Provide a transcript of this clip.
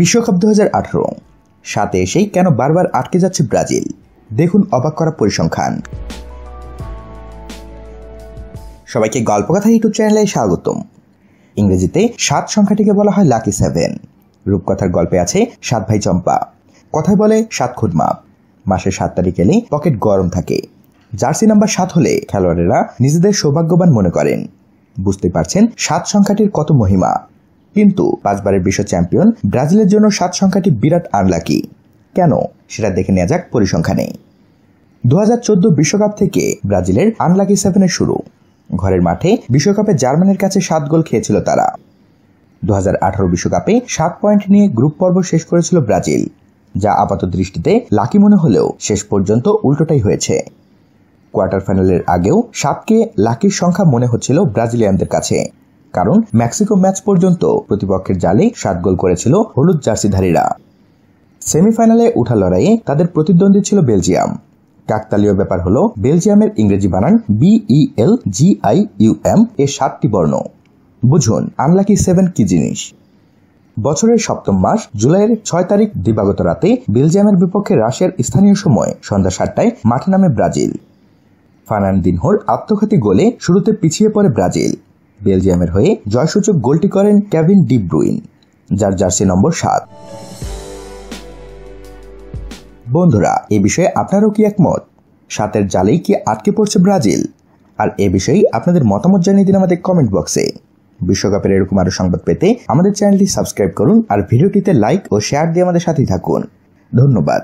বিশ্বকাপ দু হাজার আঠারো সাথে এসেই কেন বারবার আটকে যাচ্ছে ব্রাজিল দেখুন অবাক করা পরিসংখ্যান সবাইকে গল্প কথা ইউটিউব চ্যানেলে স্বাগতম ইংরেজিতে সাত সংখ্যাটিকে বলা হয় লাকি সেভেন রূপকথার গল্পে আছে সাত ভাই চম্পা কথায় বলে সাত মাপ মাসের সাত তারিখ এলে পকেট গরম থাকে জার্সি নাম্বার সাত হলে খেলোয়াড়েরা নিজেদের সৌভাগ্যবান মনে করেন বুঝতে পারছেন সাত সংখ্যাটির কত মহিমা কিন্তু পাঁচবারের বিশ্ব চ্যাম্পিয়ন ব্রাজিলের জন্য সাত সংখ্যাটি বিরাট আনলাকি কেন সেটা দেখে নেওয়া যাক পরিসংখ্যানে দু হাজার চোদ্দ বিশ্বকাপ থেকে ব্রাজিলের আনলাকি সেভেনের শুরু ঘরের মাঠে বিশ্বকাপে জার্মানির কাছে সাত গোল খেয়েছিল তারা দু হাজার বিশ্বকাপে সাত পয়েন্ট নিয়ে গ্রুপ পর্ব শেষ করেছিল ব্রাজিল যা আপাত দৃষ্টিতে লাকি মনে হলেও শেষ পর্যন্ত উল্টোটাই হয়েছে কোয়ার্টার ফাইনালের আগেও সাতকে লাকির সংখ্যা মনে হচ্ছিল ব্রাজিলিয়ানদের কাছে কারণ মেক্সিকো ম্যাচ পর্যন্ত প্রতিপক্ষের জালে সাত গোল করেছিল হলুদ জার্সিধারীরা সেমিফাইনালে উঠা লড়াইয়ে তাদের প্রতিদ্বন্দ্বী ছিল বেলজিয়াম কাকতালীয় ব্যাপার হল বেলজিয়ামের ইংরেজি বানান B E L G I U M এ সাতটি বর্ণ বুঝুন আনলাকি সেভেন কি জিনিস বছরের সপ্তম মাস জুলাইয়ের ছয় তারিখ দিবাগত রাতে বেলজিয়ামের বিপক্ষে রাশিয়ার স্থানীয় সময় সন্ধ্যা সাতটায় মাঠে নামে ব্রাজিল ফার্নান্দিনহোর আত্মঘাতী গোলে শুরুতে পিছিয়ে পড়ে ব্রাজিল বেলজিয়ামের হয়ে জয়সূচক গোলটি করেন ক্যাভিন ডিব্রুইন যার জার্সি নম্বর সাত বন্ধুরা এ বিষয়ে আপনারও কি একমত সাতের জালেই কি আটকে পড়ছে ব্রাজিল আর এ বিষয়ে আপনাদের মতামত জানিয়ে দিন আমাদের কমেন্ট বক্সে বিশ্বকাপের এরকম আরও সংবাদ পেতে আমাদের চ্যানেলটি সাবস্ক্রাইব করুন আর ভিডিওটিতে লাইক ও শেয়ার দিয়ে আমাদের সাথেই থাকুন ধন্যবাদ